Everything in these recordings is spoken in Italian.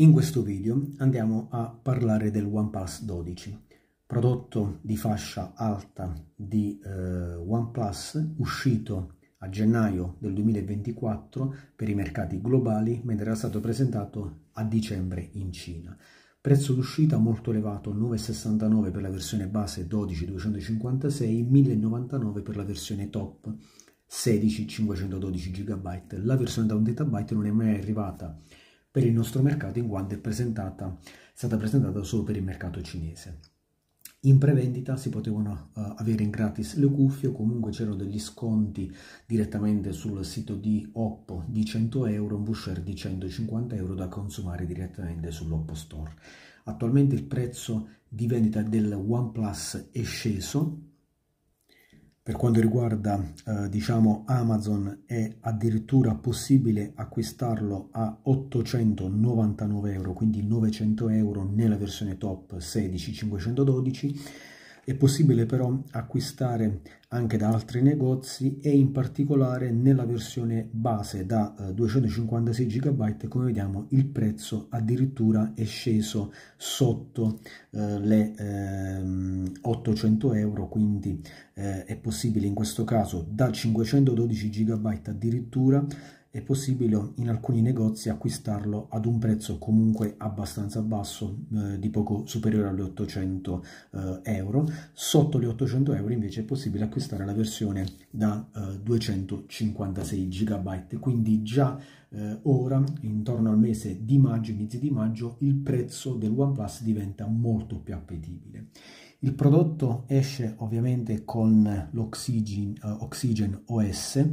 In questo video andiamo a parlare del OnePlus 12, prodotto di fascia alta di eh, OnePlus uscito a gennaio del 2024 per i mercati globali, mentre era stato presentato a dicembre in Cina. Prezzo d'uscita molto elevato, 9,69 per la versione base, 12,256, 1099 per la versione top, 16,512 GB. La versione da 1 TB non è mai arrivata per il nostro mercato in quanto è, è stata presentata solo per il mercato cinese. In prevendita si potevano uh, avere in gratis le cuffie o comunque c'erano degli sconti direttamente sul sito di Oppo di 100 euro, un voucher di 150 euro da consumare direttamente sull'Oppo Store. Attualmente il prezzo di vendita del OnePlus è sceso per quanto riguarda eh, diciamo Amazon è addirittura possibile acquistarlo a 899 euro quindi 900 euro nella versione top 16512 è possibile però acquistare anche da altri negozi e in particolare nella versione base da 256 eh, GB come vediamo il prezzo addirittura è sceso sotto eh, le eh, 800 euro quindi eh, è possibile in questo caso da 512 GB addirittura è possibile in alcuni negozi acquistarlo ad un prezzo comunque abbastanza basso, eh, di poco superiore alle 800 eh, euro. Sotto le 800 euro invece è possibile acquistare la versione da eh, 256 GB, quindi già eh, ora, intorno al mese di maggio, inizio di maggio, il prezzo del OnePlus diventa molto più appetibile. Il prodotto esce ovviamente con l'Oxygen eh, OS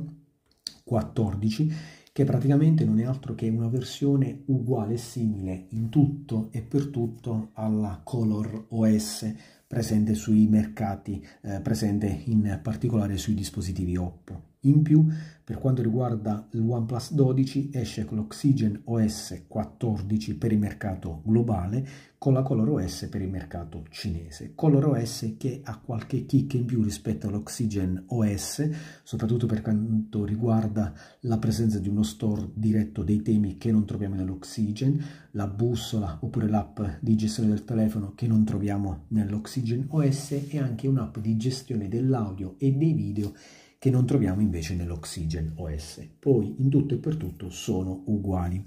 14, che praticamente non è altro che una versione uguale e simile in tutto e per tutto alla Color OS presente sui mercati, eh, presente in particolare sui dispositivi Oppo. In più, per quanto riguarda il OnePlus 12, esce con l'Oxygen OS 14 per il mercato globale, con la Color OS per il mercato cinese. Color OS che ha qualche chicca in più rispetto all'Oxygen OS, soprattutto per quanto riguarda la presenza di uno store diretto dei temi che non troviamo nell'Oxygen, la bussola oppure l'app di gestione del telefono che non troviamo nell'Oxygen OS e anche un'app di gestione dell'audio e dei video che non troviamo invece nell'Oxygen OS. Poi in tutto e per tutto sono uguali.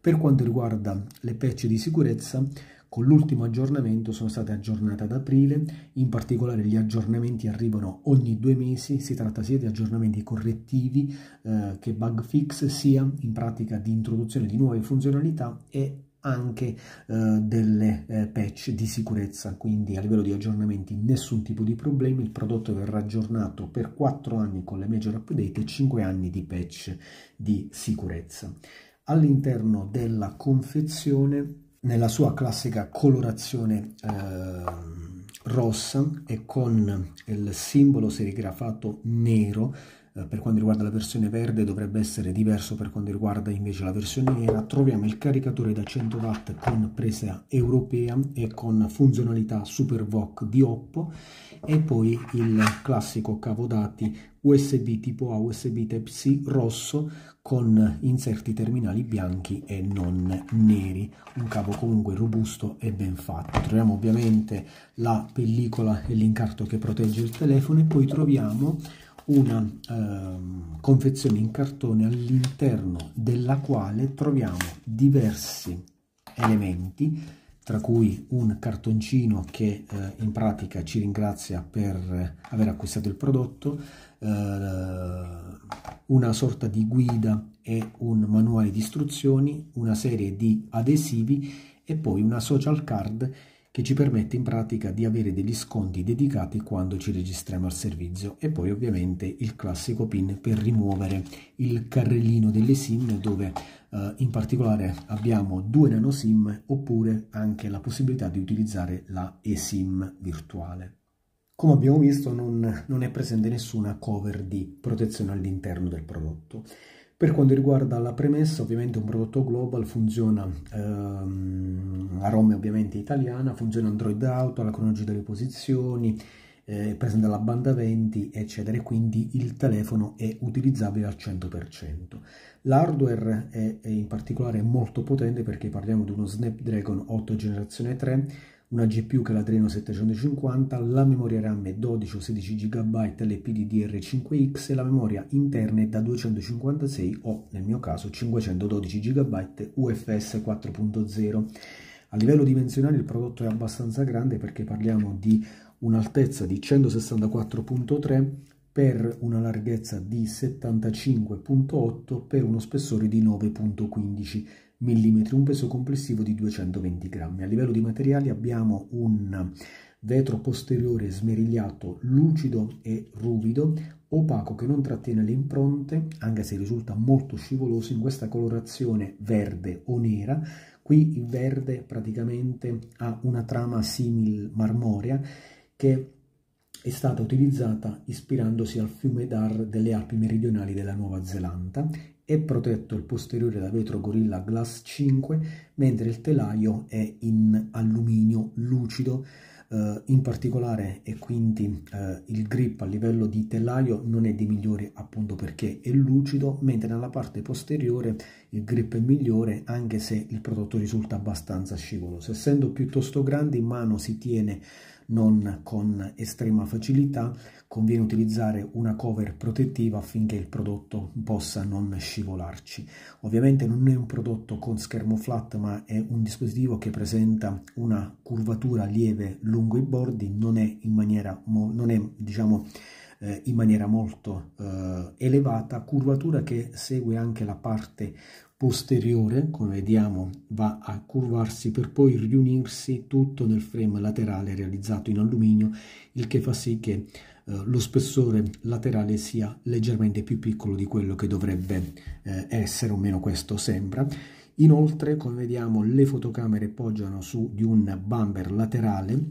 Per quanto riguarda le patch di sicurezza, con l'ultimo aggiornamento sono state aggiornate ad aprile, in particolare gli aggiornamenti arrivano ogni due mesi, si tratta sia di aggiornamenti correttivi eh, che bug fix, sia in pratica di introduzione di nuove funzionalità e anche eh, delle eh, patch di sicurezza, quindi a livello di aggiornamenti nessun tipo di problemi, il prodotto verrà aggiornato per 4 anni con le major update e 5 anni di patch di sicurezza. All'interno della confezione nella sua classica colorazione eh, rossa e con il simbolo serigrafato nero eh, per quanto riguarda la versione verde dovrebbe essere diverso per quanto riguarda invece la versione nera troviamo il caricatore da 100 watt con presa europea e con funzionalità SuperVOC di Oppo e poi il classico cavo dati USB tipo A USB Type C rosso con inserti terminali bianchi e non neri, un cavo comunque robusto e ben fatto. Troviamo ovviamente la pellicola e l'incarto che protegge il telefono e poi troviamo una eh, confezione in cartone all'interno della quale troviamo diversi elementi tra cui un cartoncino che eh, in pratica ci ringrazia per eh, aver acquistato il prodotto, eh, una sorta di guida e un manuale di istruzioni, una serie di adesivi e poi una social card che ci permette in pratica di avere degli sconti dedicati quando ci registriamo al servizio e poi ovviamente il classico pin per rimuovere il carrellino delle sim dove eh, in particolare abbiamo due nano sim oppure anche la possibilità di utilizzare la eSIM virtuale. Come abbiamo visto non, non è presente nessuna cover di protezione all'interno del prodotto. Per quanto riguarda la premessa, ovviamente un prodotto global funziona, ehm, a Roma ovviamente italiana, funziona Android Auto, la cronologia delle posizioni, eh, presenta la banda 20, eccetera, quindi il telefono è utilizzabile al 100%. L'hardware è, è in particolare molto potente perché parliamo di uno Snapdragon 8 generazione 3, una GPU che è la Treno 750, la memoria RAM è 12 o 16 GB LPDDR5X e la memoria interna è da 256 o nel mio caso 512 GB UFS 4.0. A livello dimensionale il prodotto è abbastanza grande perché parliamo di un'altezza di 164.3 per una larghezza di 75.8 per uno spessore di 9.15 mm, un peso complessivo di 220 grammi. A livello di materiali abbiamo un vetro posteriore smerigliato, lucido e ruvido, opaco che non trattiene le impronte, anche se risulta molto scivoloso in questa colorazione verde o nera. Qui il verde praticamente ha una trama simil marmorea che è stata utilizzata ispirandosi al fiume Dar delle Alpi meridionali della Nuova Zelanda è protetto il posteriore da vetro Gorilla Glass 5, mentre il telaio è in alluminio lucido. Uh, in particolare e quindi uh, il grip a livello di telaio non è di migliore appunto perché è lucido mentre nella parte posteriore il grip è migliore anche se il prodotto risulta abbastanza scivoloso essendo piuttosto grande in mano si tiene non con estrema facilità, conviene utilizzare una cover protettiva affinché il prodotto possa non scivolarci. Ovviamente non è un prodotto con schermo flat, ma è un dispositivo che presenta una curvatura lieve lungo i bordi, non è in maniera, non è, diciamo, eh, in maniera molto eh, elevata, curvatura che segue anche la parte posteriore, come vediamo, va a curvarsi per poi riunirsi tutto nel frame laterale realizzato in alluminio, il che fa sì che eh, lo spessore laterale sia leggermente più piccolo di quello che dovrebbe eh, essere, o meno questo sembra. Inoltre, come vediamo, le fotocamere poggiano su di un bumper laterale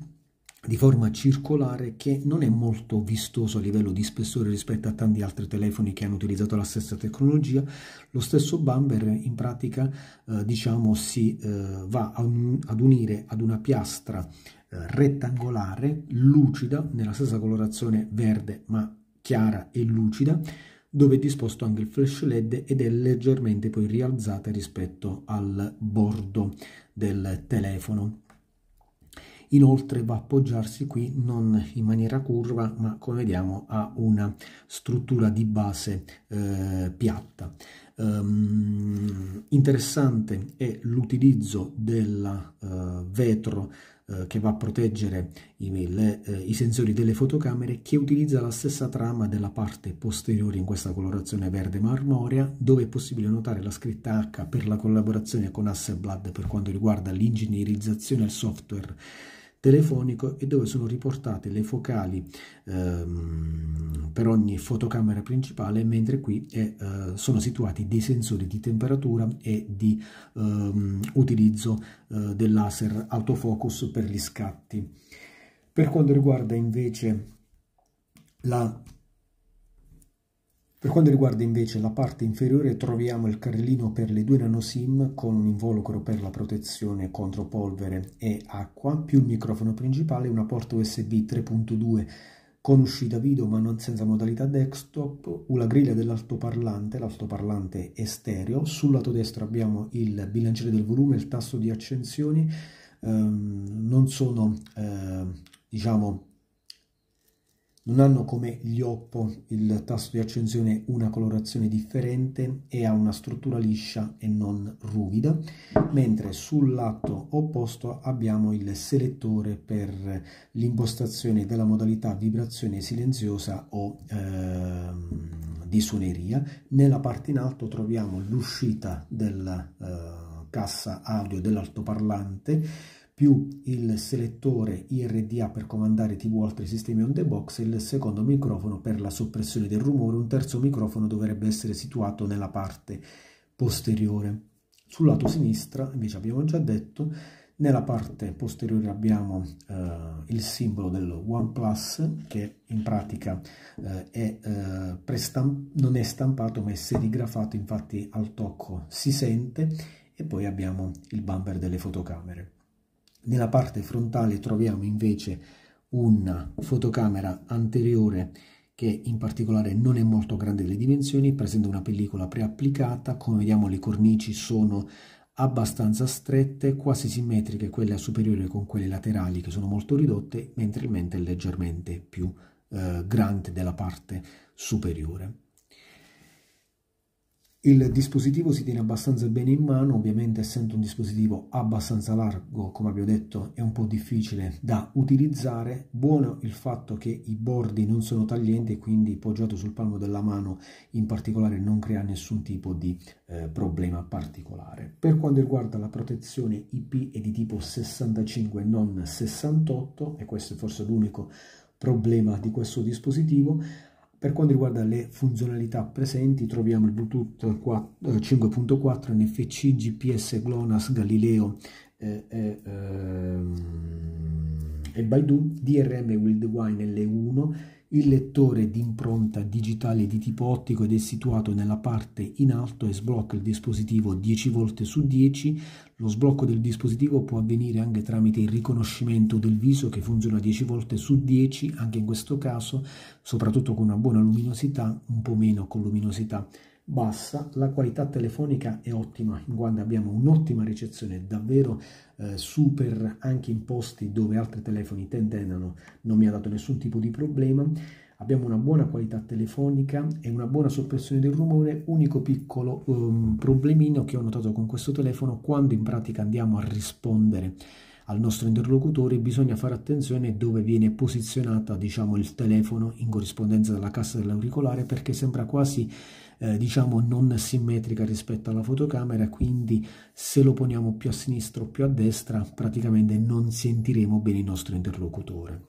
di forma circolare che non è molto vistoso a livello di spessore rispetto a tanti altri telefoni che hanno utilizzato la stessa tecnologia. Lo stesso bumper in pratica eh, diciamo si eh, va un, ad unire ad una piastra eh, rettangolare lucida nella stessa colorazione verde ma chiara e lucida dove è disposto anche il flash led ed è leggermente poi rialzata rispetto al bordo del telefono Inoltre va a appoggiarsi qui non in maniera curva ma come vediamo ha una struttura di base eh, piatta. Um, interessante è l'utilizzo del uh, eh, vetro eh, che va a proteggere i, le, uh, i, sensori delle fotocamere che utilizza la stessa trama della parte posteriore in questa colorazione verde marmorea dove è possibile notare la scritta H per la collaborazione con Hasselblad per quanto riguarda l'ingegnerizzazione e il software telefonico e dove sono riportate le focali ehm, per ogni fotocamera principale, mentre qui è, eh, sono situati dei sensori di temperatura e di ehm, utilizzo eh, del laser autofocus per gli scatti. Per quanto riguarda invece la per quanto riguarda invece la parte inferiore troviamo il carrellino per le due nanoSIM con un involucro per la protezione contro polvere e acqua, più il microfono principale, una porta USB 3.2 con uscita video ma non senza modalità desktop, una griglia dell'altoparlante, l'altoparlante è stereo, sul lato destro abbiamo il bilanciere del volume, il tasto di accensioni, ehm, non sono eh, diciamo non hanno come gli Oppo il tasto di accensione una colorazione differente e ha una struttura liscia e non ruvida, mentre sul lato opposto abbiamo il selettore per l'impostazione della modalità vibrazione silenziosa o ehm, di suoneria. Nella parte in alto troviamo l'uscita della eh, cassa audio dell'altoparlante più il selettore IRDA per comandare TV o altri sistemi on the box, il secondo microfono per la soppressione del rumore, un terzo microfono dovrebbe essere situato nella parte posteriore. Sul lato sinistra, invece abbiamo già detto, nella parte posteriore abbiamo eh, il simbolo del OnePlus che in pratica eh, è, eh, non è stampato ma è serigrafato, infatti al tocco si sente e poi abbiamo il bumper delle fotocamere. Nella parte frontale troviamo invece una fotocamera anteriore che in particolare non è molto grande le dimensioni, presenta una pellicola preapplicata, come vediamo le cornici sono abbastanza strette, quasi simmetriche quelle superiori con quelle laterali che sono molto ridotte, mentre il mente è leggermente più eh, grande della parte superiore. Il dispositivo si tiene abbastanza bene in mano, ovviamente essendo un dispositivo abbastanza largo, come abbiamo detto, è un po' difficile da utilizzare. Buono il fatto che i bordi non sono taglienti e quindi poggiato sul palmo della mano in particolare non crea nessun tipo di eh, problema particolare. Per quanto riguarda la protezione IP è di tipo 65 non 68 e questo è forse l'unico problema di questo dispositivo per quanto riguarda le funzionalità presenti troviamo il Bluetooth 5.4, NFC, GPS, GLONASS, Galileo e eh, eh, eh, Baidu, DRM Wildwine L1, il lettore d'impronta digitale di tipo ottico ed è situato nella parte in alto e sblocca il dispositivo 10 volte su 10. Lo sblocco del dispositivo può avvenire anche tramite il riconoscimento del viso che funziona 10 volte su 10, anche in questo caso, soprattutto con una buona luminosità, un po' meno con luminosità bassa, la qualità telefonica è ottima, in quanto abbiamo un'ottima ricezione, davvero eh, super anche in posti dove altri telefoni tendevano, non mi ha dato nessun tipo di problema. Abbiamo una buona qualità telefonica e una buona soppressione del rumore, unico piccolo um, problemino che ho notato con questo telefono quando in pratica andiamo a rispondere al nostro interlocutore bisogna fare attenzione dove viene posizionata diciamo, il telefono in corrispondenza della cassa dell'auricolare perché sembra quasi eh, diciamo non simmetrica rispetto alla fotocamera quindi se lo poniamo più a sinistra o più a destra praticamente non sentiremo bene il nostro interlocutore.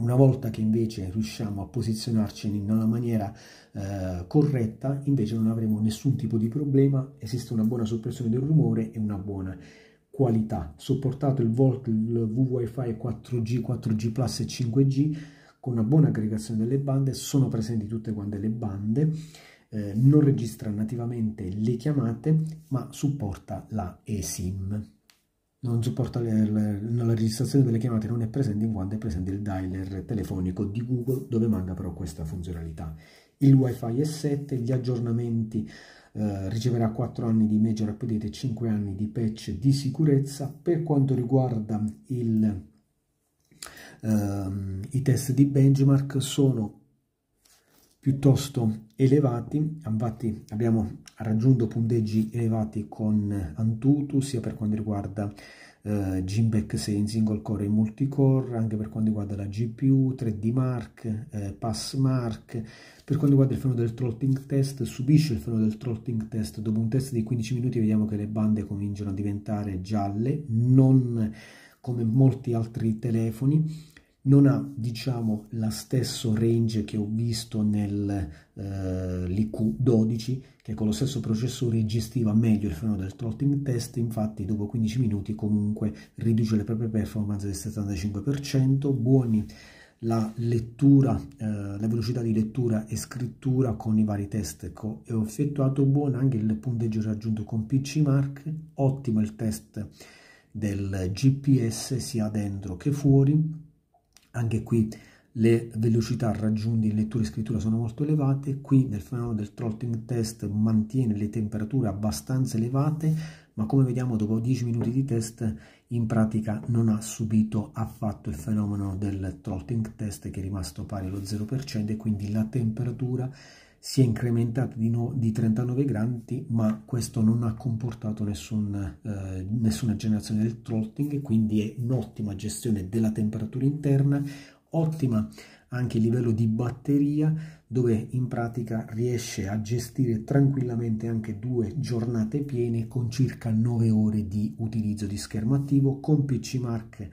Una volta che invece riusciamo a posizionarci in una maniera eh, corretta, invece non avremo nessun tipo di problema, esiste una buona soppressione del rumore e una buona qualità, supportato il VoLT, il WiFi 4G, 4G Plus e 5G con una buona aggregazione delle bande, sono presenti tutte quante le bande, eh, non registra nativamente le chiamate, ma supporta la eSIM. Non supporta le, le, la registrazione delle chiamate, non è presente in quanto è presente il dialer telefonico di Google, dove manca però questa funzionalità. Il WiFi è 7, gli aggiornamenti eh, riceverà 4 anni di major update e 5 anni di patch di sicurezza. Per quanto riguarda il, ehm, i test di benchmark sono piuttosto elevati, infatti abbiamo raggiunto punteggi elevati con Antutu sia per quanto riguarda eh, Gimback 6 in single core e multicore, anche per quanto riguarda la GPU, 3D Mark, eh, Passmark, per quanto riguarda il fenomeno del trotting test, subisce il fenomeno del trotting test. Dopo un test di 15 minuti vediamo che le bande cominciano a diventare gialle, non come molti altri telefoni, non ha diciamo la stesso range che ho visto nell'IQ12 eh, che con lo stesso processore gestiva meglio il fenomeno del trotting test infatti dopo 15 minuti comunque riduce le proprie performance del 75% buoni la lettura, eh, la velocità di lettura e scrittura con i vari test. Ecco, ho effettuato buono anche il punteggio raggiunto con PC Mark, ottimo il test del GPS sia dentro che fuori. Anche qui le velocità raggiunte in lettura e scrittura sono molto elevate, qui nel fenomeno del trotting test mantiene le temperature abbastanza elevate, ma come vediamo dopo 10 minuti di test in pratica non ha subito affatto il fenomeno del throttling test che è rimasto pari allo 0% e quindi la temperatura si è incrementata di, no, di 39 gradi ma questo non ha comportato nessun, eh, nessuna generazione del throttling quindi è un'ottima gestione della temperatura interna ottima anche il livello di batteria dove in pratica riesce a gestire tranquillamente anche due giornate piene con circa 9 ore di utilizzo di schermo attivo con PC Mark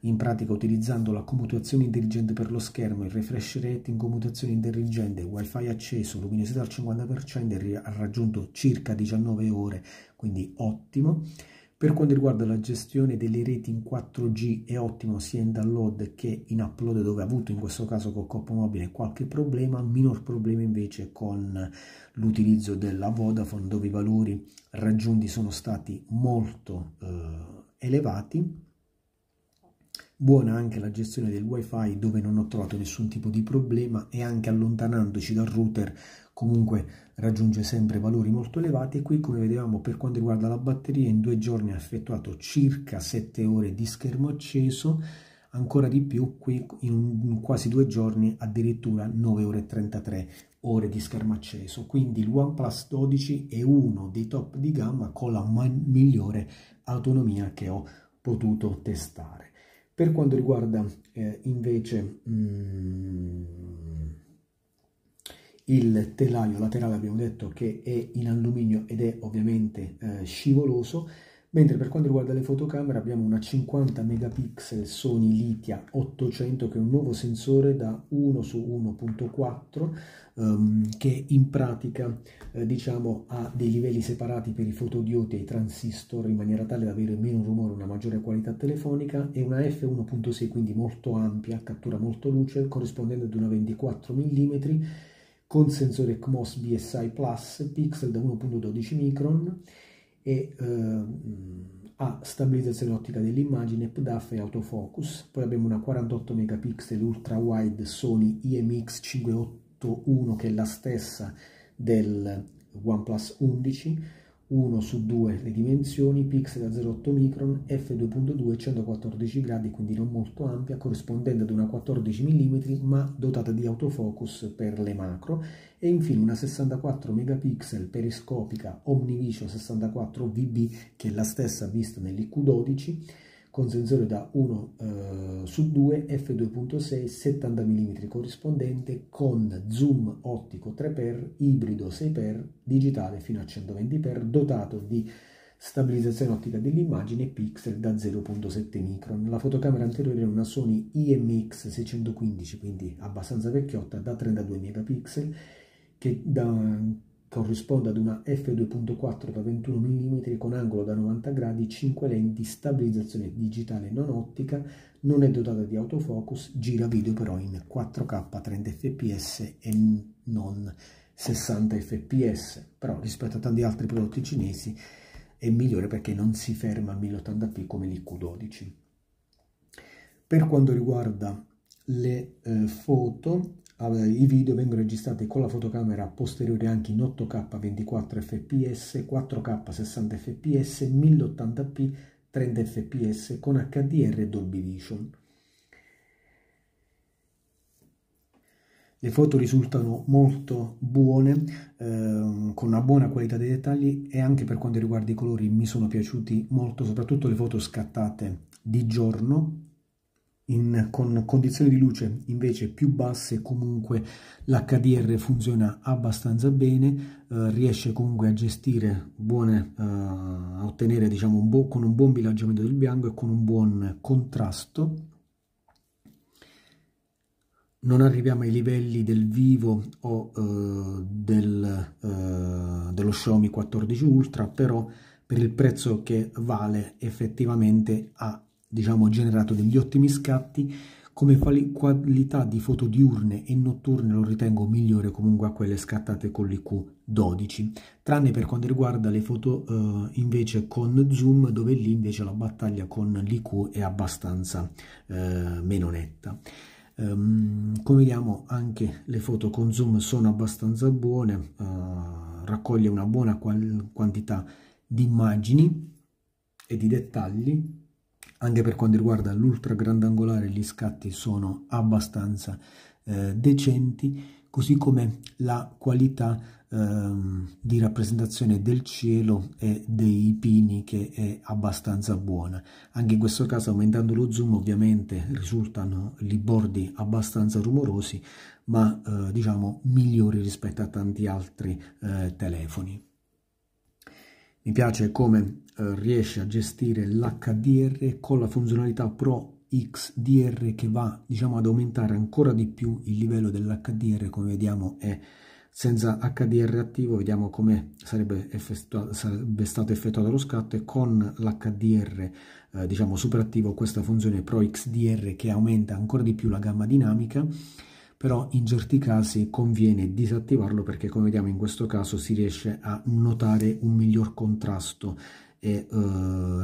in pratica utilizzando la commutazione intelligente per lo schermo, il refresh rate in commutazione intelligente, wifi acceso, luminosità al 50% ha raggiunto circa 19 ore, quindi ottimo. Per quanto riguarda la gestione delle reti in 4G è ottimo sia in download che in upload dove ha avuto in questo caso con Coppa Mobile qualche problema, minor problema invece con l'utilizzo della Vodafone dove i valori raggiunti sono stati molto eh, elevati. Buona anche la gestione del wifi dove non ho trovato nessun tipo di problema e anche allontanandoci dal router comunque raggiunge sempre valori molto elevati e qui come vediamo per quanto riguarda la batteria in due giorni ha effettuato circa 7 ore di schermo acceso ancora di più qui in quasi due giorni addirittura 9 ore e 33 ore di schermo acceso quindi il OnePlus 12 è uno dei top di gamma con la migliore autonomia che ho potuto testare per quanto riguarda eh, invece mh, mm, il telaio laterale abbiamo detto che è in alluminio ed è ovviamente eh, scivoloso, mentre per quanto riguarda le fotocamere abbiamo una 50 megapixel Sony Litia 800 che è un nuovo sensore da 1 su 1.4 ehm, che in pratica eh, diciamo ha dei livelli separati per i fotodioti e i transistor in maniera tale da avere meno rumore, una maggiore qualità telefonica e una f1.6 quindi molto ampia, cattura molto luce corrispondente ad una 24 mm con sensore CMOS BSI Plus, pixel da 1.12 micron e eh, ha stabilizzazione ottica dell'immagine, PDAF e autofocus. Poi abbiamo una 48 megapixel ultra wide Sony IMX581 che è la stessa del OnePlus 11 1 su 2 le dimensioni, pixel a 0,8 micron, f2.2 114 gradi, quindi non molto ampia, corrispondente ad una 14 mm ma dotata di autofocus per le macro e infine una 64 megapixel periscopica Omnivision 64VB che è la stessa vista nell'IQ12 con sensore da 1 eh, su 2 f2.6 70 mm corrispondente con zoom ottico 3x ibrido 6x digitale fino a 120x dotato di stabilizzazione ottica dell'immagine pixel da 0.7 micron. La fotocamera anteriore è una Sony IMX 615, quindi abbastanza vecchiotta, da 32 megapixel, che, da, corrisponde ad una f2.4 da 21 mm con angolo da 90 gradi, 5 lenti, stabilizzazione digitale non ottica, non è dotata di autofocus, gira video però in 4K 30 fps e non 60 fps, però rispetto a tanti altri prodotti cinesi è migliore perché non si ferma a 1080p come l'IQ12. Per quanto riguarda le eh, foto, i video vengono registrati con la fotocamera posteriore anche in 8K 24 fps, 4K 60 fps, 1080p 30 fps con HDR e Dolby Vision. Le foto risultano molto buone, ehm, con una buona qualità dei dettagli e anche per quanto riguarda i colori mi sono piaciuti molto, soprattutto le foto scattate di giorno in, con condizioni di luce invece più basse comunque l'HDR funziona abbastanza bene, eh, riesce comunque a gestire buone, eh, a ottenere diciamo un buon, con un buon bilanciamento del bianco e con un buon contrasto. Non arriviamo ai livelli del vivo o eh, del, eh, dello Xiaomi 14 Ultra, però per il prezzo che vale effettivamente ha diciamo, generato degli ottimi scatti, come qualità di foto diurne e notturne lo ritengo migliore comunque a quelle scattate con l'IQ12, tranne per quanto riguarda le foto eh, invece con zoom, dove lì invece la battaglia con l'IQ è abbastanza eh, meno netta. Um, come vediamo anche le foto con zoom sono abbastanza buone, uh, raccoglie una buona quantità di immagini e di dettagli anche per quanto riguarda l'ultra grandangolare gli scatti sono abbastanza eh, decenti così come la qualità ehm, di rappresentazione del cielo e dei pini che è abbastanza buona anche in questo caso aumentando lo zoom ovviamente risultano i bordi abbastanza rumorosi ma eh, diciamo migliori rispetto a tanti altri eh, telefoni mi piace come eh, riesce a gestire l'HDR con la funzionalità Pro XDR che va diciamo ad aumentare ancora di più il livello dell'HDR come vediamo è senza HDR attivo vediamo come sarebbe, sarebbe, stato effettuato lo scatto e con l'HDR eh, diciamo superattivo questa funzione Pro XDR che aumenta ancora di più la gamma dinamica però in certi casi conviene disattivarlo perché come vediamo in questo caso si riesce a notare un miglior contrasto e eh,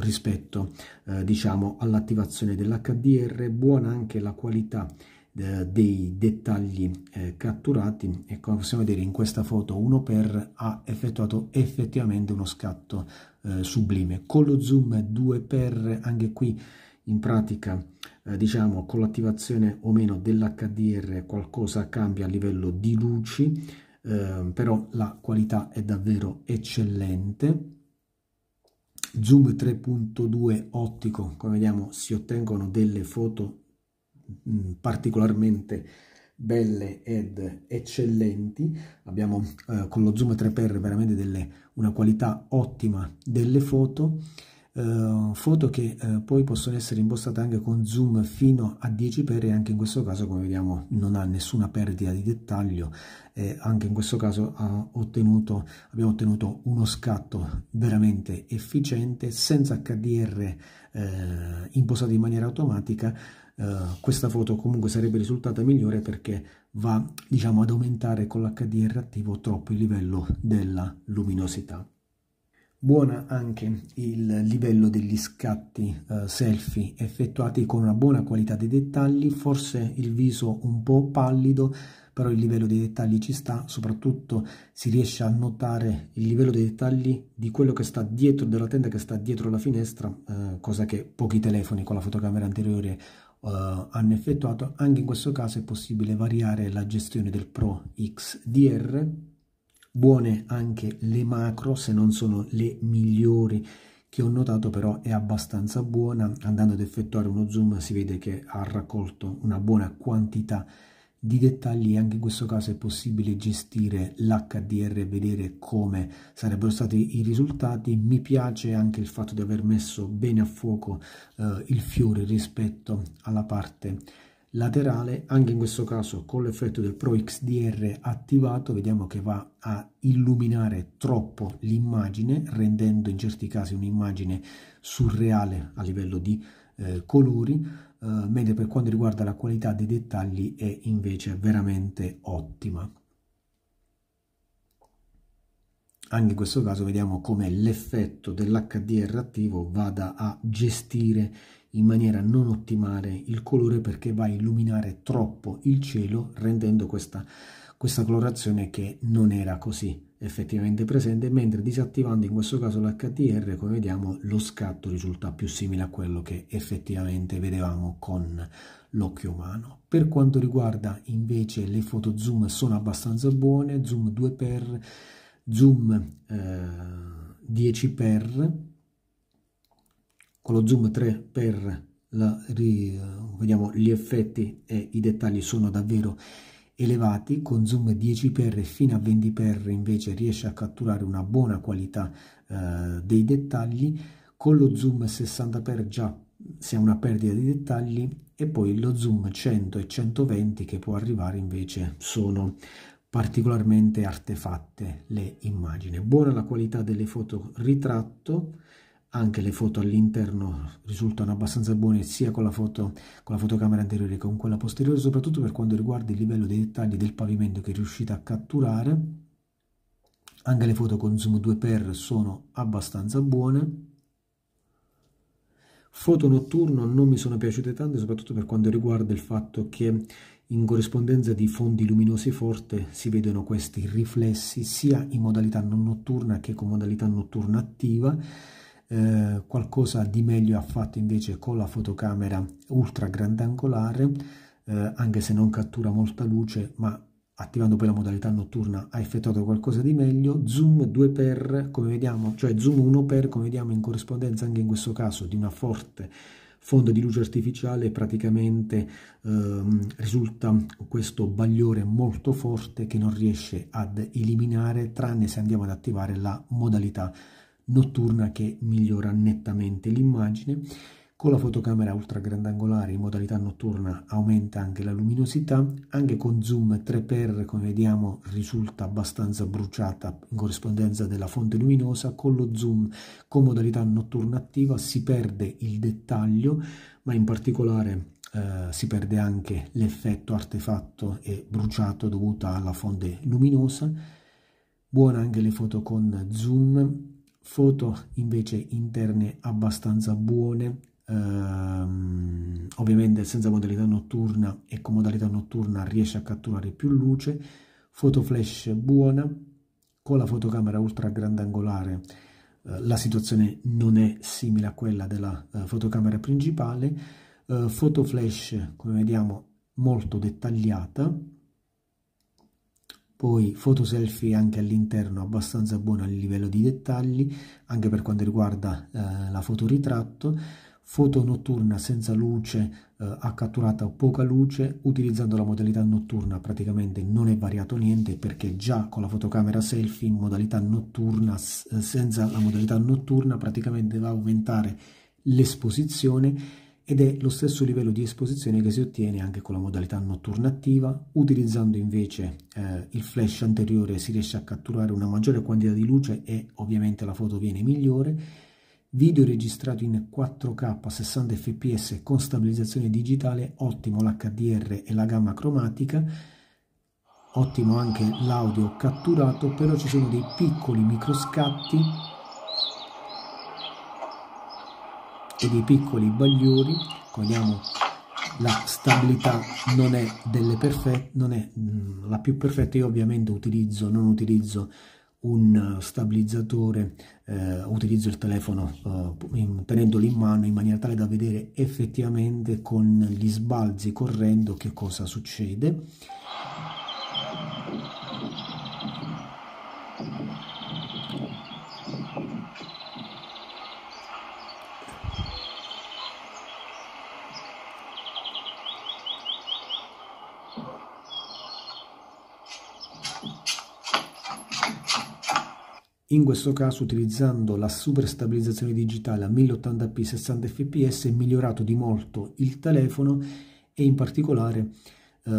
rispetto eh, diciamo all'attivazione dell'HDR, buona anche la qualità eh, dei dettagli eh, catturati e come possiamo vedere in questa foto 1x ha effettuato effettivamente uno scatto eh, sublime con lo zoom 2x anche qui in pratica diciamo con l'attivazione o meno dell'HDR qualcosa cambia a livello di luci eh, però la qualità è davvero eccellente zoom 3.2 ottico, come vediamo si ottengono delle foto mm, particolarmente belle ed eccellenti, abbiamo eh, con lo zoom 3 per veramente delle, una qualità ottima delle foto eh, foto che eh, poi possono essere impostate anche con zoom fino a 10x e anche in questo caso come vediamo non ha nessuna perdita di dettaglio e anche in questo caso ottenuto, abbiamo ottenuto uno scatto veramente efficiente senza HDR eh, impostato in maniera automatica Uh, questa foto comunque sarebbe risultata migliore perché va diciamo ad aumentare con l'HDR attivo troppo il livello della luminosità. Buona anche il livello degli scatti eh, selfie effettuati con una buona qualità dei dettagli, forse il viso un po' pallido, però il livello dei dettagli ci sta, soprattutto si riesce a notare il livello dei dettagli di quello che sta dietro della tenda che sta dietro la finestra, eh, cosa che pochi telefoni con la fotocamera anteriore Uh, hanno effettuato anche in questo caso è possibile variare la gestione del Pro XDR buone anche le macro se non sono le migliori che ho notato però è abbastanza buona andando ad effettuare uno zoom si vede che ha raccolto una buona quantità di dettagli anche in questo caso è possibile gestire l'HDR e vedere come sarebbero stati i risultati mi piace anche il fatto di aver messo bene a fuoco eh, il fiore rispetto alla parte laterale, anche in questo caso con l'effetto del Pro XDR attivato vediamo che va a illuminare troppo l'immagine rendendo in certi casi un'immagine surreale a livello di eh, colori, eh, mentre per quanto riguarda la qualità dei dettagli è invece veramente ottima. Anche in questo caso vediamo come l'effetto dell'HDR attivo vada a gestire in maniera non ottimale il colore perché va a illuminare troppo il cielo rendendo questa, questa colorazione che non era così effettivamente presente mentre disattivando in questo caso l'HDR come vediamo lo scatto risulta più simile a quello che effettivamente vedevamo con l'occhio umano per quanto riguarda invece le foto zoom sono abbastanza buone zoom 2x zoom eh, 10x con lo zoom 3 per la, vediamo, gli effetti e i dettagli sono davvero elevati, con zoom 10x fino a 20x invece riesce a catturare una buona qualità eh, dei dettagli, con lo zoom 60x già si ha una perdita di dettagli e poi lo zoom 100 e 120 che può arrivare invece sono particolarmente artefatte le immagini. Buona la qualità delle foto ritratto, anche le foto all'interno risultano abbastanza buone sia con la, foto, con la fotocamera anteriore che con quella posteriore, soprattutto per quanto riguarda il livello dei dettagli del pavimento che riuscite a catturare. Anche le foto con zoom 2x sono abbastanza buone. Foto notturno non mi sono piaciute tante, soprattutto per quanto riguarda il fatto che in corrispondenza di fondi luminosi forte si vedono questi riflessi sia in modalità non notturna che con modalità notturna attiva eh, qualcosa di meglio ha fatto invece con la fotocamera ultra grandangolare eh, anche se non cattura molta luce ma attivando poi la modalità notturna ha effettuato qualcosa di meglio zoom 2x come vediamo cioè zoom 1x come vediamo in corrispondenza anche in questo caso di una forte fondo di luce artificiale praticamente eh, risulta questo bagliore molto forte che non riesce ad eliminare tranne se andiamo ad attivare la modalità notturna che migliora nettamente l'immagine. Con la fotocamera ultra grandangolare in modalità notturna aumenta anche la luminosità, anche con zoom 3x come vediamo risulta abbastanza bruciata in corrispondenza della fonte luminosa, con lo zoom con modalità notturna attiva si perde il dettaglio, ma in particolare Uh, si perde anche l'effetto artefatto e bruciato dovuto alla fonte luminosa. Buona anche le foto con zoom foto invece interne abbastanza buone ehm, ovviamente senza modalità notturna e con modalità notturna riesce a catturare più luce foto flash buona con la fotocamera ultra grandangolare eh, la situazione non è simile a quella della eh, fotocamera principale eh, foto flash come vediamo molto dettagliata poi foto selfie anche all'interno abbastanza buono a livello di dettagli, anche per quanto riguarda eh, la fotoritratto. Foto notturna senza luce, eh, ha catturato poca luce, utilizzando la modalità notturna praticamente non è variato niente perché già con la fotocamera selfie in modalità notturna, eh, senza la modalità notturna praticamente va a aumentare l'esposizione ed è lo stesso livello di esposizione che si ottiene anche con la modalità notturna attiva, utilizzando invece eh, il flash anteriore si riesce a catturare una maggiore quantità di luce e ovviamente la foto viene migliore, video registrato in 4K a 60 fps con stabilizzazione digitale, ottimo l'HDR e la gamma cromatica, ottimo anche l'audio catturato, però ci sono dei piccoli microscatti e dei piccoli bagliori, come vediamo la stabilità non è, perfette, non è mm, la più perfetta, io ovviamente utilizzo, non utilizzo un eh, stabilizzatore, eh, utilizzo il telefono eh, in, tenendolo in mano in maniera tale da vedere effettivamente con gli sbalzi correndo che cosa succede. in questo caso utilizzando la super stabilizzazione digitale a 1080p 60 fps è migliorato di molto il telefono e in particolare eh,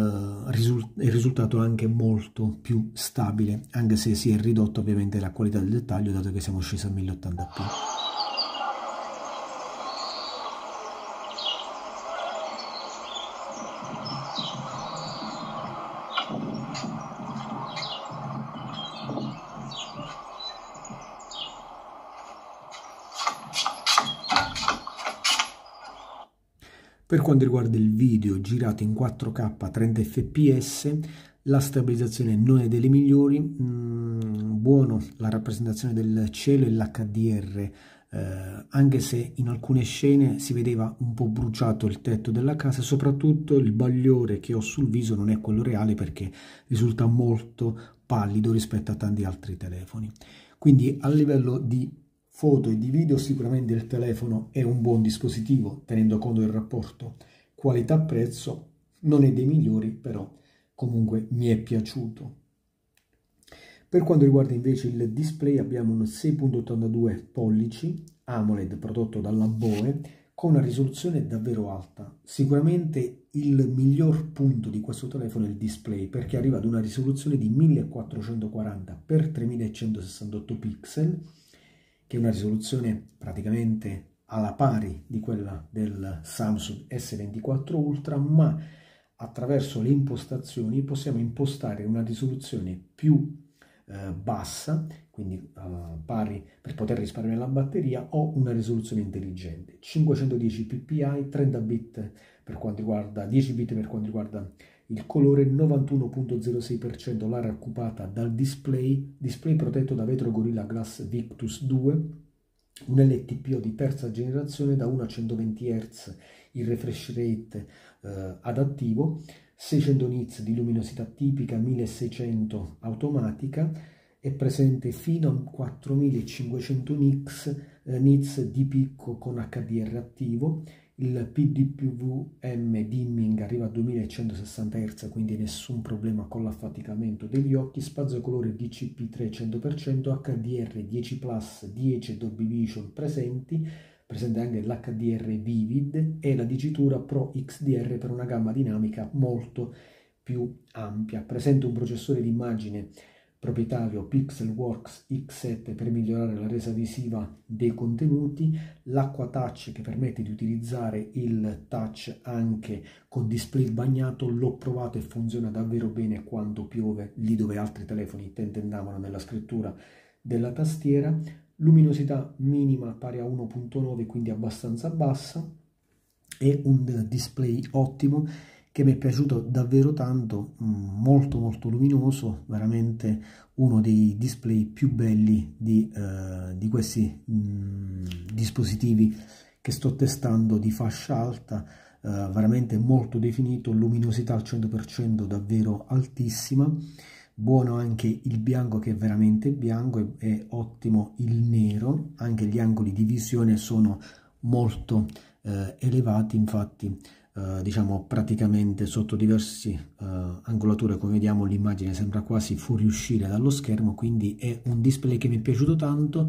è risultato anche molto più stabile anche se si è ridotto ovviamente la qualità del dettaglio dato che siamo scesi a 1080p. Per quanto riguarda il video girato in 4K 30 fps, la stabilizzazione non è delle migliori, mm, buono la rappresentazione del cielo e l'HDR, eh, anche se in alcune scene si vedeva un po' bruciato il tetto della casa, soprattutto il bagliore che ho sul viso non è quello reale perché risulta molto pallido rispetto a tanti altri telefoni. Quindi a livello di Foto e di video sicuramente il telefono è un buon dispositivo, tenendo conto del rapporto qualità-prezzo, non è dei migliori, però comunque mi è piaciuto. Per quanto riguarda invece il display abbiamo un 6.82 pollici AMOLED prodotto dalla Boe con una risoluzione davvero alta. Sicuramente il miglior punto di questo telefono è il display perché arriva ad una risoluzione di 1440x3168 pixel che è una risoluzione praticamente alla pari di quella del Samsung S24 Ultra, ma attraverso le impostazioni possiamo impostare una risoluzione più eh, bassa, quindi eh, pari per poter risparmiare la batteria, o una risoluzione intelligente. 510 ppi, 30 bit per quanto riguarda, 10 bit per quanto riguarda il colore 91.06% l'area occupata dal display, display protetto da vetro Gorilla Glass Victus 2, un LTPO di terza generazione da 1 a 120 Hz, il refresh rate eh, adattivo, 600 nits di luminosità tipica, 1600 automatica, è presente fino a 4500 nits, eh, nits di picco con HDR attivo, il PDPVM dimming arriva a 2160 Hz, quindi nessun problema con l'affaticamento degli occhi, spazio colore DCP3 100%, HDR 10 Plus 10 Dolby Vision presenti, presente anche l'HDR Vivid e la dicitura Pro XDR per una gamma dinamica molto più ampia. Presente un processore d'immagine immagine proprietario Pixelworks X7 per migliorare la resa visiva dei contenuti, l'acqua touch che permette di utilizzare il touch anche con display bagnato, l'ho provato e funziona davvero bene quando piove, lì dove altri telefoni tendevano nella scrittura della tastiera, luminosità minima pari a 1.9 quindi abbastanza bassa e un display ottimo che mi è piaciuto davvero tanto, mm, molto molto luminoso, veramente uno dei display più belli di, eh, di questi mh, mm, dispositivi che sto testando di fascia alta, eh, veramente molto definito, luminosità al 100% davvero altissima, buono anche il bianco che è veramente bianco e, e ottimo il nero, anche gli angoli di visione sono molto eh, elevati infatti eh, diciamo praticamente sotto diverse eh, angolature come vediamo l'immagine sembra quasi fuoriuscire dallo schermo quindi è un display che mi è piaciuto tanto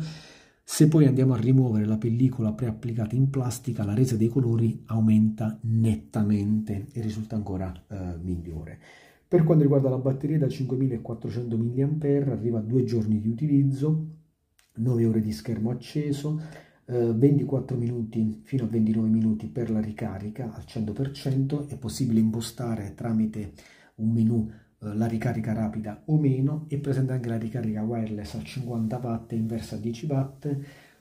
se poi andiamo a rimuovere la pellicola preapplicata in plastica, la resa dei colori aumenta nettamente e risulta ancora eh, migliore. Per quanto riguarda la batteria, da 5400 mAh arriva a due giorni di utilizzo, 9 ore di schermo acceso, eh, 24 minuti fino a 29 minuti per la ricarica al 100%, è possibile impostare tramite un menu eh, la ricarica rapida o meno è presente anche la ricarica wireless a 50 watt inversa a 10 watt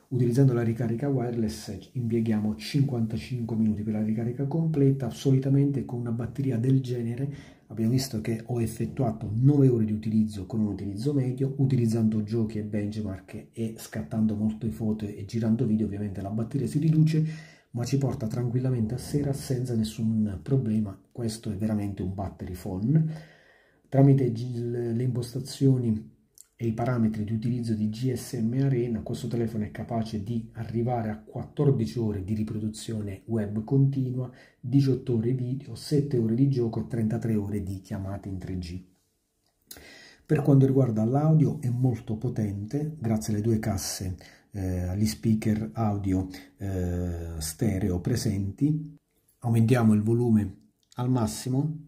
utilizzando la ricarica wireless impieghiamo 55 minuti per la ricarica completa solitamente con una batteria del genere abbiamo visto che ho effettuato 9 ore di utilizzo con un utilizzo medio, utilizzando giochi e benchmark e scattando molte foto e girando video, ovviamente la batteria si riduce, ma ci porta tranquillamente a sera senza nessun problema, questo è veramente un battery phone. Tramite le impostazioni e i parametri di utilizzo di GSM Arena, questo telefono è capace di arrivare a 14 ore di riproduzione web continua, 18 ore video, 7 ore di gioco e 33 ore di chiamate in 3G. Per quanto riguarda l'audio è molto potente grazie alle due casse eh, agli speaker audio eh, stereo presenti. Aumentiamo il volume al massimo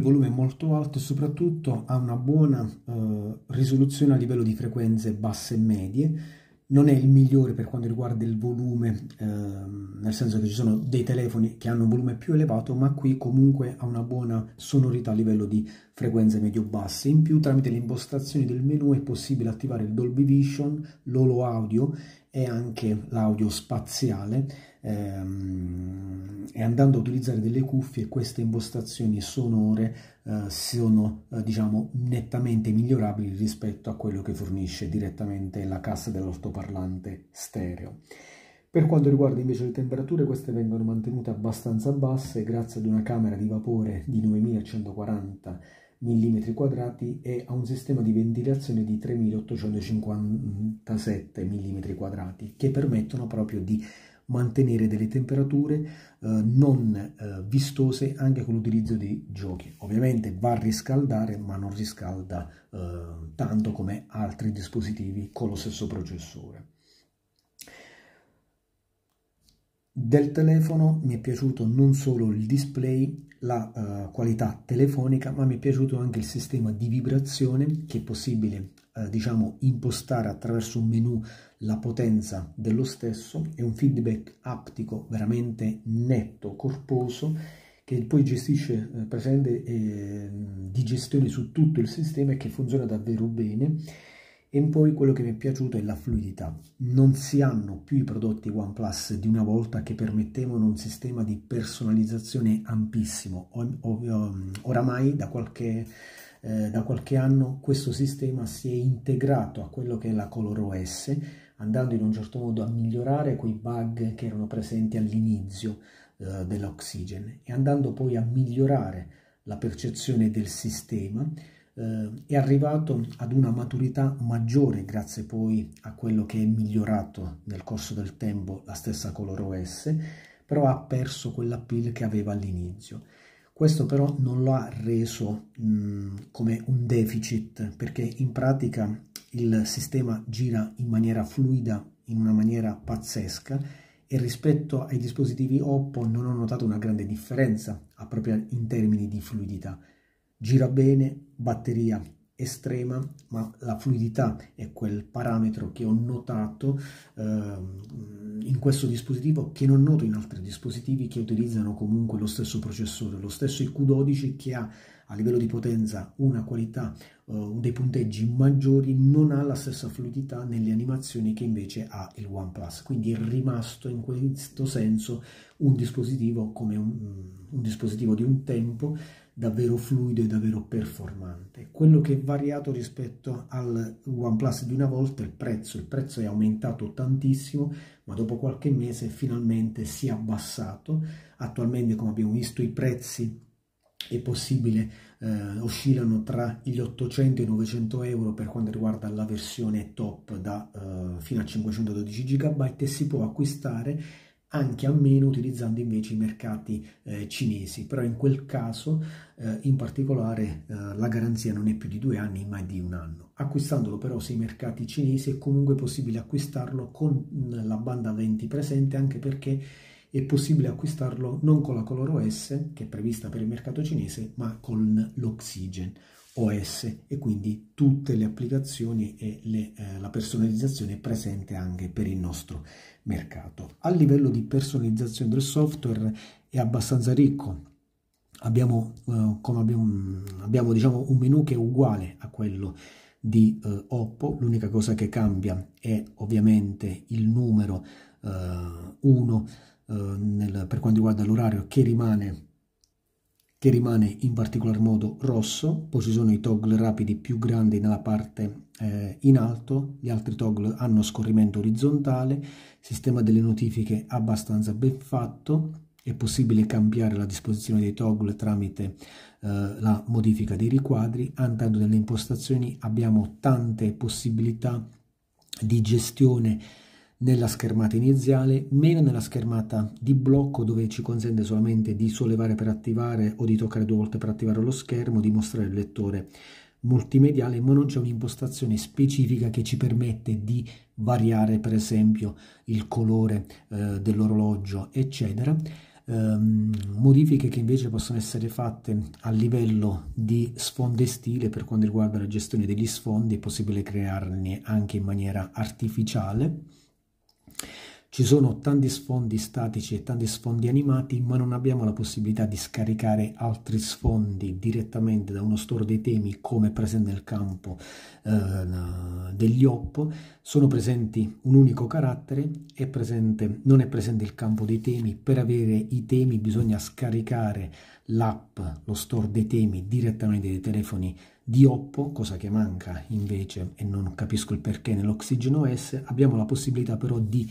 il volume è molto alto e soprattutto ha una buona eh, risoluzione a livello di frequenze basse e medie. Non è il migliore per quanto riguarda il volume, eh, nel senso che ci sono dei telefoni che hanno un volume più elevato, ma qui comunque ha una buona sonorità a livello di frequenze medio-basse. In più, tramite le impostazioni del menu è possibile attivare il Dolby Vision, l'Holo Audio e anche l'audio spaziale ehm, e andando a utilizzare delle cuffie queste impostazioni sonore eh, sono eh, diciamo nettamente migliorabili rispetto a quello che fornisce direttamente la cassa dell'altoparlante stereo. Per quanto riguarda invece le temperature, queste vengono mantenute abbastanza basse grazie ad una camera di vapore di 9140 mm quadrati e a un sistema di ventilazione di 3857 mm quadrati che permettono proprio di mantenere delle temperature eh, non eh, vistose anche con l'utilizzo dei giochi. Ovviamente va a riscaldare ma non riscalda eh, tanto come altri dispositivi con lo stesso processore. Del telefono mi è piaciuto non solo il display, la uh, qualità telefonica, ma mi è piaciuto anche il sistema di vibrazione che è possibile eh, diciamo, impostare attraverso un menu la potenza dello stesso, è un feedback aptico veramente netto, corposo, che poi gestisce, presente eh, ehm, di gestione su tutto il sistema e che funziona davvero bene. E poi quello che mi è piaciuto è la fluidità. Non si hanno più i prodotti OnePlus di una volta che permettevano un sistema di personalizzazione ampissimo. oramai da qualche eh, da qualche anno questo sistema si è integrato a quello che è la ColorOS, andando in un certo modo a migliorare quei bug che erano presenti all'inizio eh, dell'Oxygen e andando poi a migliorare la percezione del sistema eh, è arrivato ad una maturità maggiore grazie poi a quello che è migliorato nel corso del tempo la stessa ColorOS, però ha perso quell'appeal che aveva all'inizio. Questo però non lo ha reso mh, mm, come un deficit perché in pratica il sistema gira in maniera fluida, in una maniera pazzesca e rispetto ai dispositivi Oppo non ho notato una grande differenza proprio in termini di fluidità. Gira bene, batteria estrema, ma la fluidità è quel parametro che ho notato eh, in questo dispositivo che non noto in altri dispositivi che utilizzano comunque lo stesso processore, lo stesso IQ12 che ha a livello di potenza una qualità uh, dei punteggi maggiori non ha la stessa fluidità nelle animazioni che invece ha il OnePlus, quindi è rimasto in questo senso un dispositivo come un, mm, un dispositivo di un tempo davvero fluido e davvero performante. Quello che è variato rispetto al OnePlus di una volta è il prezzo. Il prezzo è aumentato tantissimo, ma dopo qualche mese finalmente si è abbassato. Attualmente, come abbiamo visto, i prezzi è possibile, eh, oscillano tra gli 800 e i 900 euro per quanto riguarda la versione top da, eh, fino a 512 GB e si può acquistare anche a meno utilizzando invece i mercati eh, cinesi, però in quel caso eh, in particolare eh, la garanzia non è più di due anni ma di un anno. Acquistandolo però sui mercati cinesi è comunque possibile acquistarlo con mm, la banda 20 presente anche perché è possibile acquistarlo non con la Color OS che è prevista per il mercato cinese ma con l'Oxygen OS e quindi tutte le applicazioni e le, eh, la personalizzazione è presente anche per il nostro mercato. A livello di personalizzazione del software è abbastanza ricco, abbiamo, eh, come abbiamo, abbiamo diciamo, un menu che è uguale a quello di eh, Oppo, l'unica cosa che cambia è ovviamente il numero 1 eh, eh, nel, per quanto riguarda l'orario che rimane che rimane in particolar modo rosso, poi ci sono i toggle rapidi più grandi nella parte eh, in alto, gli altri toggle hanno scorrimento orizzontale, sistema delle notifiche abbastanza ben fatto, è possibile cambiare la disposizione dei toggle tramite eh, la modifica dei riquadri, andando nelle impostazioni abbiamo tante possibilità di gestione nella schermata iniziale, meno nella schermata di blocco dove ci consente solamente di sollevare per attivare o di toccare due volte per attivare lo schermo, di mostrare il lettore multimediale, ma non c'è un'impostazione specifica che ci permette di variare per esempio il colore eh, dell'orologio, eccetera. Um, modifiche che invece possono essere fatte a livello di sfondo e stile per quanto riguarda la gestione degli sfondi è possibile crearne anche in maniera artificiale ci sono tanti sfondi statici e tanti sfondi animati, ma non abbiamo la possibilità di scaricare altri sfondi direttamente da uno store dei temi come è presente nel campo eh, degli Oppo. Sono presenti un unico carattere, è presente, non è presente il campo dei temi. Per avere i temi bisogna scaricare l'app, lo store dei temi direttamente dai telefoni di Oppo, cosa che manca invece e non capisco il perché nell'Oxygen OS, abbiamo la possibilità però di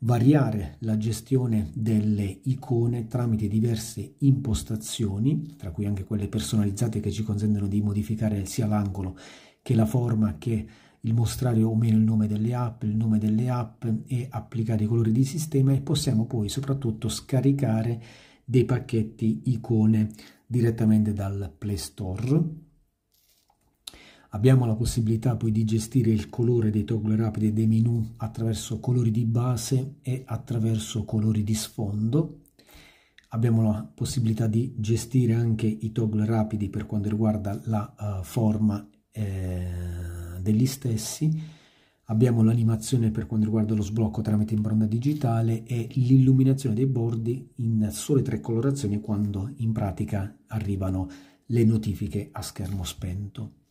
variare la gestione delle icone tramite diverse impostazioni, tra cui anche quelle personalizzate che ci consentono di modificare sia l'angolo che la forma che il mostrare o meno il nome delle app, il nome delle app e applicare i colori di sistema e possiamo poi soprattutto scaricare dei pacchetti icone direttamente dal Play Store Abbiamo la possibilità poi di gestire il colore dei toggle rapidi e dei menu attraverso colori di base e attraverso colori di sfondo. Abbiamo la possibilità di gestire anche i toggle rapidi per quanto riguarda la uh, forma eh, degli stessi. Abbiamo l'animazione per quanto riguarda lo sblocco tramite impronta digitale e l'illuminazione dei bordi in sole tre colorazioni quando in pratica arrivano le notifiche a schermo spento.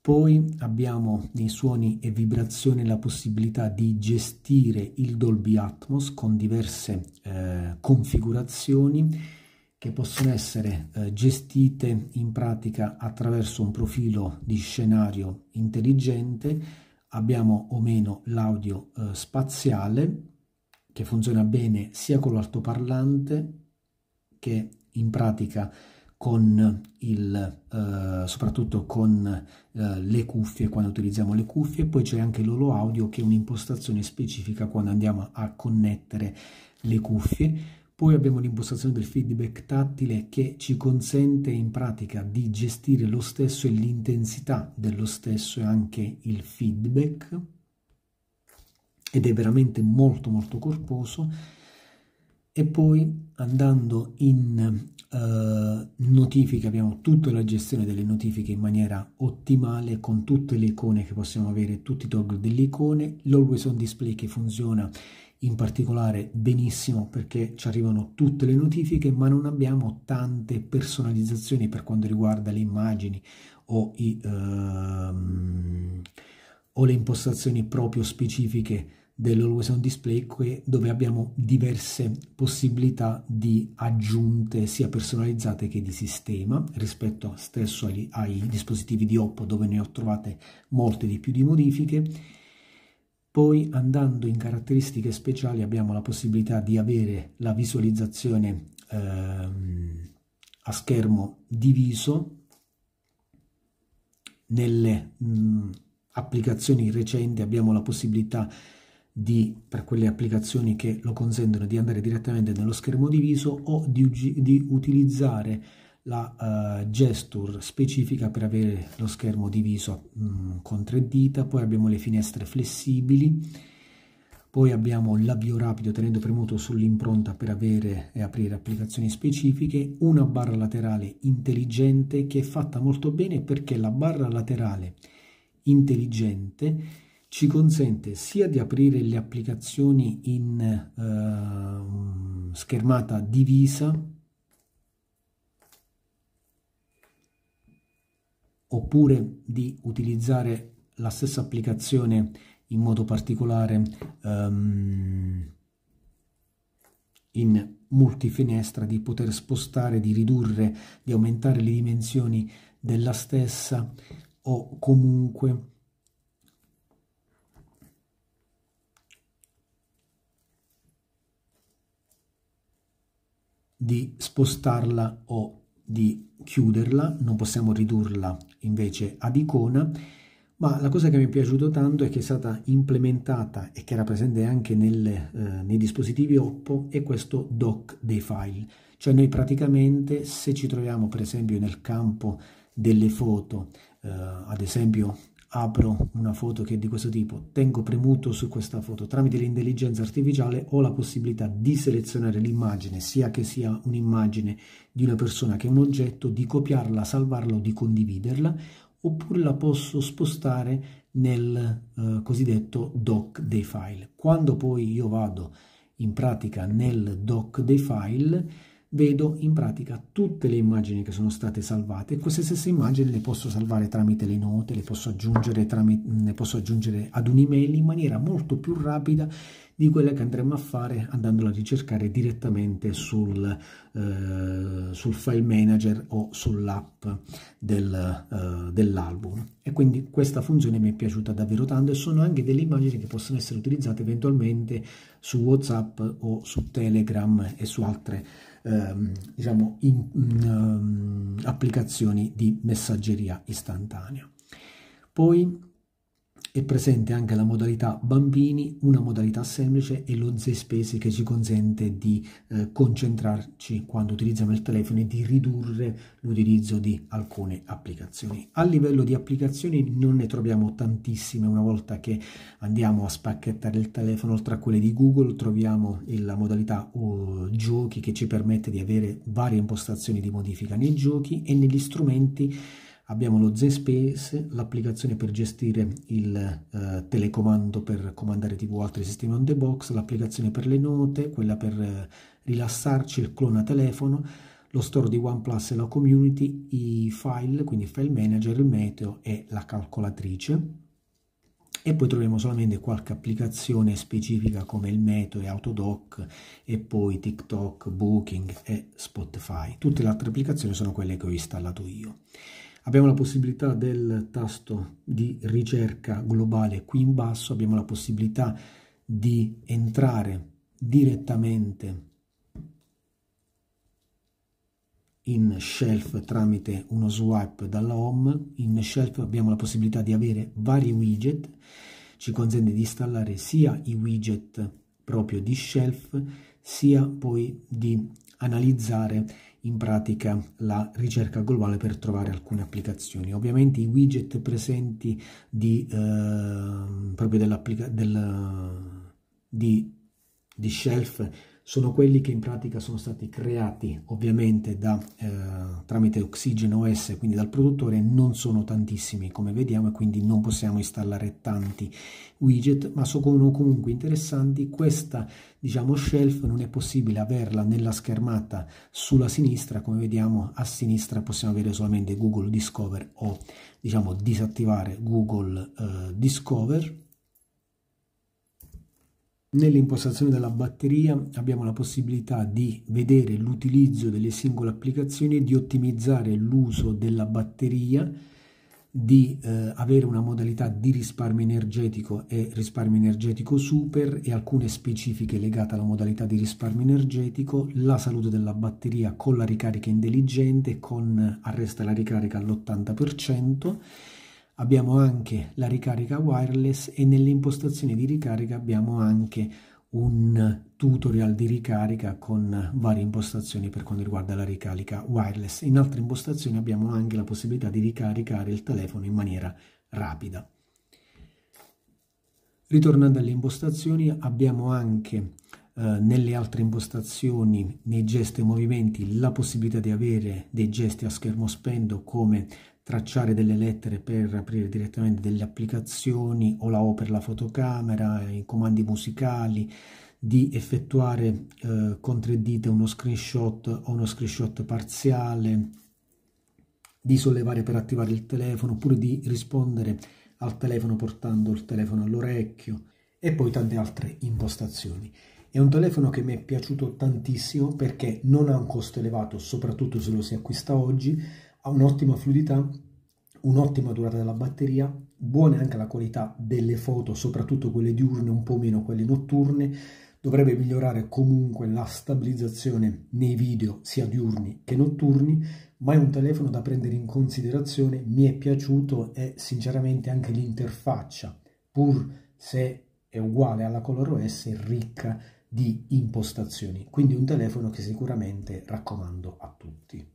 Poi abbiamo nei suoni e vibrazioni la possibilità di gestire il Dolby Atmos con diverse eh, configurazioni che possono essere eh, gestite in pratica attraverso un profilo di scenario intelligente. Abbiamo o meno l'audio eh, spaziale che funziona bene sia con l'altoparlante che in pratica con il, eh, soprattutto con eh, le cuffie quando utilizziamo le cuffie poi c'è anche l'olo audio che è un'impostazione specifica quando andiamo a connettere le cuffie poi abbiamo l'impostazione del feedback tattile che ci consente in pratica di gestire lo stesso e l'intensità dello stesso e anche il feedback ed è veramente molto molto corposo e poi andando in eh, notifiche abbiamo tutta la gestione delle notifiche in maniera ottimale con tutte le icone che possiamo avere, tutti i toggle delle icone, l'always on display che funziona in particolare benissimo perché ci arrivano tutte le notifiche ma non abbiamo tante personalizzazioni per quanto riguarda le immagini o, i, ehm, o le impostazioni proprio specifiche dell'Always On Display qui, dove abbiamo diverse possibilità di aggiunte sia personalizzate che di sistema rispetto stesso agli, ai dispositivi di Oppo dove ne ho trovate molte di più di modifiche poi andando in caratteristiche speciali abbiamo la possibilità di avere la visualizzazione ehm, a schermo diviso nelle mh, applicazioni recenti abbiamo la possibilità di di, per quelle applicazioni che lo consentono, di andare direttamente nello schermo diviso o di, di utilizzare la uh, gesture specifica per avere lo schermo diviso mh, mm, con tre dita, poi abbiamo le finestre flessibili, poi abbiamo l'avvio rapido tenendo premuto sull'impronta per avere e aprire applicazioni specifiche, una barra laterale intelligente che è fatta molto bene perché la barra laterale intelligente ci consente sia di aprire le applicazioni in eh, schermata divisa oppure di utilizzare la stessa applicazione in modo particolare um, in multifinestra di poter spostare, di ridurre, di aumentare le dimensioni della stessa o comunque di spostarla o di chiuderla, non possiamo ridurla invece ad icona, ma la cosa che mi è piaciuto tanto è che è stata implementata e che era presente anche nel, eh, nei dispositivi Oppo è questo dock dei file, cioè noi praticamente se ci troviamo per esempio nel campo delle foto, eh, ad esempio apro una foto che è di questo tipo, tengo premuto su questa foto, tramite l'intelligenza artificiale ho la possibilità di selezionare l'immagine, sia che sia un'immagine di una persona che un oggetto, di copiarla, salvarla o di condividerla, oppure la posso spostare nel eh, cosiddetto doc dei file. Quando poi io vado in pratica nel doc dei file, vedo in pratica tutte le immagini che sono state salvate e queste stesse immagini le posso salvare tramite le note, le posso aggiungere, tramite, ne posso aggiungere ad un'email in maniera molto più rapida di quella che andremo a fare andandola a ricercare direttamente sul, eh, sul file manager o sull'app del, eh, dell'album. E quindi questa funzione mi è piaciuta davvero tanto e sono anche delle immagini che possono essere utilizzate eventualmente su WhatsApp o su Telegram e su altre ehm, diciamo, in, in, um, applicazioni di messaggeria istantanea. Poi è presente anche la modalità bambini, una modalità semplice e lo Z-Space che ci consente di eh, concentrarci quando utilizziamo il telefono e di ridurre l'utilizzo di alcune applicazioni. A livello di applicazioni non ne troviamo tantissime una volta che andiamo a spacchettare il telefono, oltre a quelle di Google troviamo la modalità oh, giochi che ci permette di avere varie impostazioni di modifica nei giochi e negli strumenti Abbiamo lo ZSpace, l'applicazione per gestire il eh, telecomando per comandare TV altri sistemi on the box, l'applicazione per le note, quella per eh, rilassarci, il clona telefono, lo store di OnePlus e la community, i file, quindi il file manager, il meteo e la calcolatrice. E poi troviamo solamente qualche applicazione specifica come il Meteo e Autodoc e poi TikTok, Booking e Spotify. Tutte le altre applicazioni sono quelle che ho installato io. Abbiamo la possibilità del tasto di ricerca globale qui in basso, abbiamo la possibilità di entrare direttamente in shelf tramite uno swipe dalla home. In shelf abbiamo la possibilità di avere vari widget, ci consente di installare sia i widget proprio di shelf, sia poi di analizzare in pratica la ricerca globale per trovare alcune applicazioni. Ovviamente i widget presenti di, eh, proprio del, di, di Shelf sono quelli che in pratica sono stati creati ovviamente da, eh, tramite Oxygen OS, quindi dal produttore, non sono tantissimi come vediamo e quindi non possiamo installare tanti widget, ma sono comunque interessanti. Questa diciamo shelf non è possibile averla nella schermata sulla sinistra, come vediamo a sinistra possiamo avere solamente Google Discover o diciamo disattivare Google eh, Discover Nell'impostazione della batteria abbiamo la possibilità di vedere l'utilizzo delle singole applicazioni, di ottimizzare l'uso della batteria, di eh, avere una modalità di risparmio energetico e risparmio energetico super e alcune specifiche legate alla modalità di risparmio energetico, la salute della batteria con la ricarica intelligente, con arresta la ricarica all'80% Abbiamo anche la ricarica wireless e nelle impostazioni di ricarica abbiamo anche un tutorial di ricarica con varie impostazioni per quanto riguarda la ricarica wireless. In altre impostazioni abbiamo anche la possibilità di ricaricare il telefono in maniera rapida. Ritornando alle impostazioni abbiamo anche eh, nelle altre impostazioni, nei gesti e movimenti, la possibilità di avere dei gesti a schermo spento come tracciare delle lettere per aprire direttamente delle applicazioni o la O per la fotocamera, i comandi musicali, di effettuare eh, con tre dita uno screenshot o uno screenshot parziale, di sollevare per attivare il telefono oppure di rispondere al telefono portando il telefono all'orecchio e poi tante altre impostazioni. È un telefono che mi è piaciuto tantissimo perché non ha un costo elevato, soprattutto se lo si acquista oggi, ha un'ottima fluidità, un'ottima durata della batteria, buona anche la qualità delle foto, soprattutto quelle diurne, un po' meno quelle notturne, dovrebbe migliorare comunque la stabilizzazione nei video sia diurni che notturni, ma è un telefono da prendere in considerazione, mi è piaciuto e sinceramente anche l'interfaccia, pur se è uguale alla ColorOS, ricca di impostazioni, quindi un telefono che sicuramente raccomando a tutti.